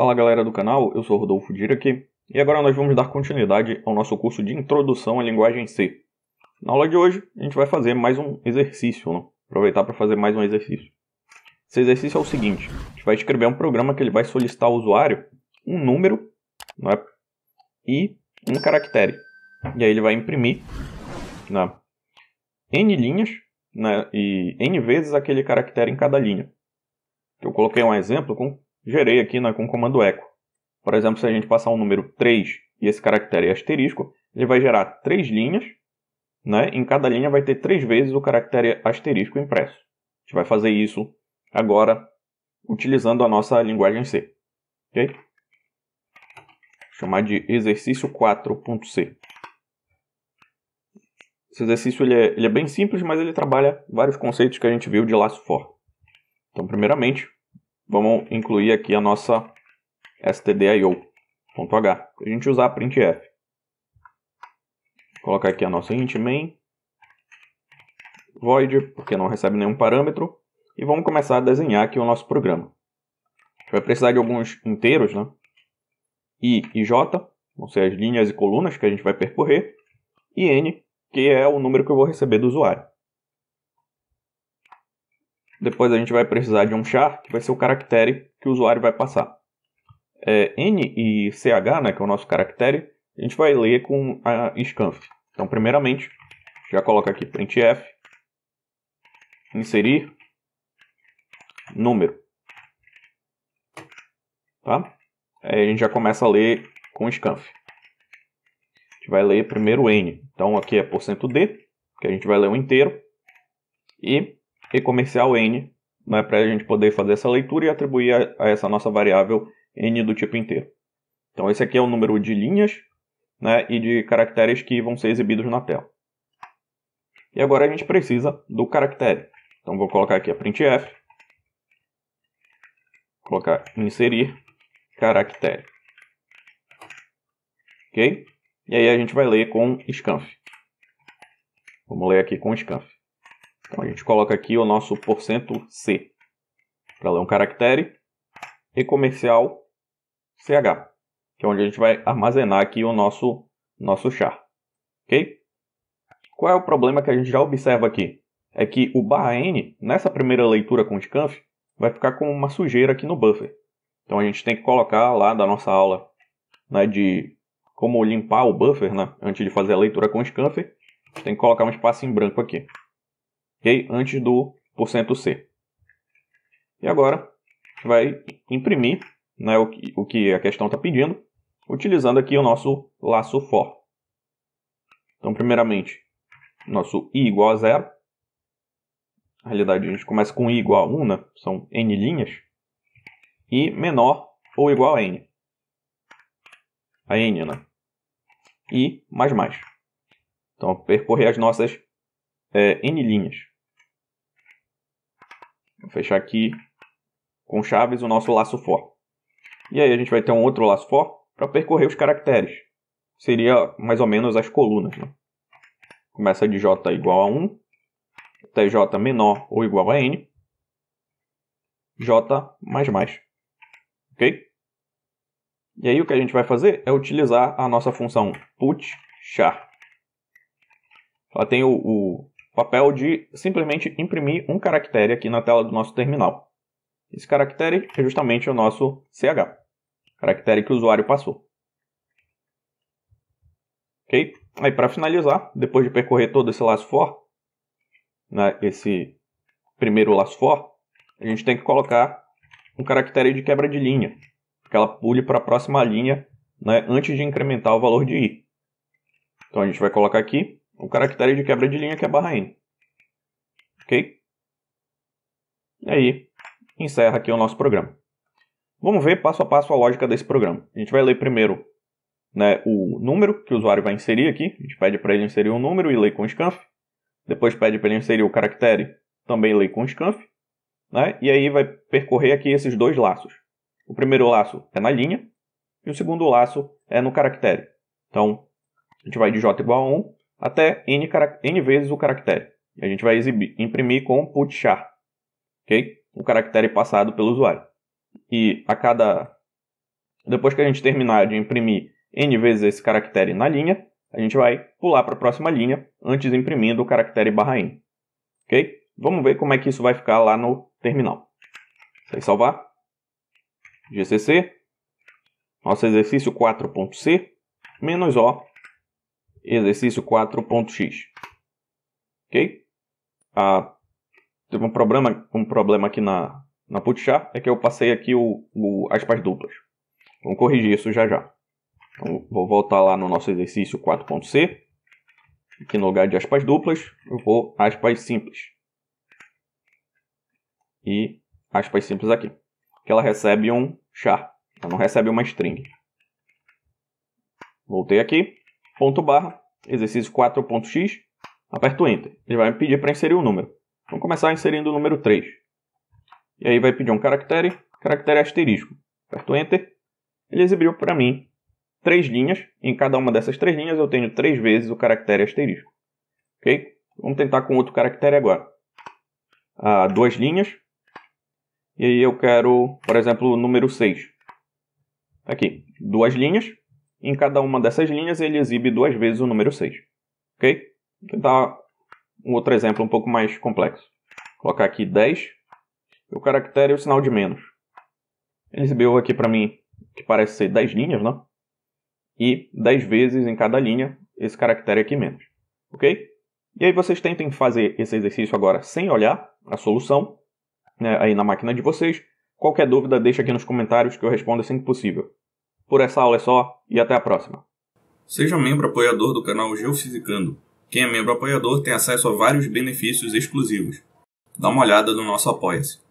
Fala galera do canal, eu sou o Rodolfo Dira aqui e agora nós vamos dar continuidade ao nosso curso de Introdução à Linguagem C. Na aula de hoje, a gente vai fazer mais um exercício, né? aproveitar para fazer mais um exercício. Esse exercício é o seguinte, a gente vai escrever um programa que ele vai solicitar ao usuário um número né? e um caractere. E aí ele vai imprimir né? n linhas né? e n vezes aquele caractere em cada linha. Eu coloquei um exemplo com gerei aqui na, com o comando echo. Por exemplo, se a gente passar o um número 3 e esse caractere é asterisco, ele vai gerar três linhas, né? em cada linha vai ter três vezes o caractere asterisco impresso. A gente vai fazer isso agora utilizando a nossa linguagem C. ok? Vou chamar de exercício 4.c. Esse exercício ele é, ele é bem simples, mas ele trabalha vários conceitos que a gente viu de laço for. Então, primeiramente, vamos incluir aqui a nossa stdio.h, para a gente usar a printf. Vou colocar aqui a nossa int main, void, porque não recebe nenhum parâmetro, e vamos começar a desenhar aqui o nosso programa. A gente vai precisar de alguns inteiros, né? I e J, vão ser as linhas e colunas que a gente vai percorrer, e N, que é o número que eu vou receber do usuário. Depois a gente vai precisar de um char, que vai ser o caractere que o usuário vai passar. É, N e CH, né, que é o nosso caractere, a gente vai ler com a scanf. Então, primeiramente, já coloca aqui printf, inserir número. Tá? Aí a gente já começa a ler com scanf. A gente vai ler primeiro n. Então aqui é por cento %d, que a gente vai ler o um inteiro. E e comercial n, né, para a gente poder fazer essa leitura e atribuir a, a, essa nossa variável n do tipo inteiro. Então esse aqui é o número de linhas né, e de caracteres que vão ser exibidos na tela. E agora a gente precisa do caractere. Então vou colocar aqui a printf, colocar inserir caractere. Ok? E aí a gente vai ler com scanf. Vamos ler aqui com scanf. Então, a gente coloca aqui o nosso porcento %C para ler um caractere e comercial CH, que é onde a gente vai armazenar aqui o nosso, nosso char. Ok? Qual é o problema que a gente já observa aqui? É que o barra N, nessa primeira leitura com o scanf, vai ficar com uma sujeira aqui no buffer. Então a gente tem que colocar lá da nossa aula né, de como limpar o buffer, né, antes de fazer a leitura com o scanf, tem que colocar um espaço em branco aqui ok? Antes do %C. E agora vai imprimir né, o, que, o que a questão está pedindo, utilizando aqui o nosso laço for. Então, primeiramente, nosso i igual a zero. Na realidade, a gente começa com i igual a 1, né? são n linhas. E menor ou igual a n. A n, né? I mais mais. Então, percorrer as nossas é, n linhas. Vou fechar aqui com chaves o nosso laço for. E aí a gente vai ter um outro laço for para percorrer os caracteres. Seria mais ou menos as colunas. Né? Começa de J igual a 1, até J menor ou igual a N, J++. Ok? E aí o que a gente vai fazer é utilizar a nossa função put char. Ela tem o, o papel de simplesmente imprimir um caractere aqui na tela do nosso terminal. Esse caractere é justamente o nosso CH, caractere que o usuário passou. Ok? Aí para finalizar, depois de percorrer todo esse laço for, né, esse primeiro laço for, a gente tem que colocar um caractere de quebra de linha, que ela pule para a próxima linha né, antes de incrementar o valor de i. Então a gente vai colocar aqui um caractere tá de quebra de linha que é barra N. Ok? E aí, encerra aqui o nosso programa. Vamos ver passo a passo a lógica desse programa. A gente vai ler primeiro né, o número que o usuário vai inserir aqui. A gente pede para ele inserir um número e ler com scanf. Depois pede para ele inserir o caractere, também lê com scanf. Né, e aí vai percorrer aqui esses dois laços. O primeiro laço é na linha e o segundo laço é no caractere. Então, a gente vai de j igual a 1 até n, n vezes o caractere. A gente vai exibir, imprimir com putchar, ok? O caractere passado pelo usuário. E a cada... Depois que a gente terminar de imprimir n vezes esse caractere na linha, a gente vai pular para a próxima linha, antes imprimindo o caractere barra n. Ok? Vamos ver como é que isso vai ficar lá no terminal. Vou salvar. GCC. Nosso exercício 4.c. Menos O exercício 4.x. Ok? Ah, teve um problema, um problema aqui na, na Putchar, é que eu passei aqui o, o aspas duplas. Vamos corrigir isso já já. Então, vou voltar lá no nosso exercício 4.c. Aqui no lugar de aspas duplas, eu vou aspas simples. E aspas simples aqui. Que ela recebe um char. Ela não recebe uma string. Voltei aqui ponto barra, exercício 4.x, aperto Enter. Ele vai me pedir para inserir o um número. Vamos começar inserindo o número 3. E aí vai pedir um caractere, caractere asterisco. Aperto Enter. Ele exibiu para mim três linhas. Em cada uma dessas três linhas eu tenho três vezes o caractere asterisco. Ok? Vamos tentar com outro caractere agora. Ah, duas linhas. E aí eu quero, por exemplo, o número 6. Tá aqui, duas linhas. Em cada uma dessas linhas, ele exibe duas vezes o número 6. Ok? Vou tentar um outro exemplo um pouco mais complexo. Vou colocar aqui 10. O caractere é o sinal de menos. Ele exibiu aqui para mim, que parece ser 10 linhas, né? E 10 vezes em cada linha, esse caractere aqui menos. Ok? E aí vocês tentem fazer esse exercício agora sem olhar a solução né, aí na máquina de vocês. Qualquer dúvida, deixa aqui nos comentários que eu respondo assim que possível. Por essa aula é só e até a próxima. Seja membro apoiador do canal Geofisicando. Quem é membro apoiador tem acesso a vários benefícios exclusivos. Dá uma olhada no nosso Apoia-se.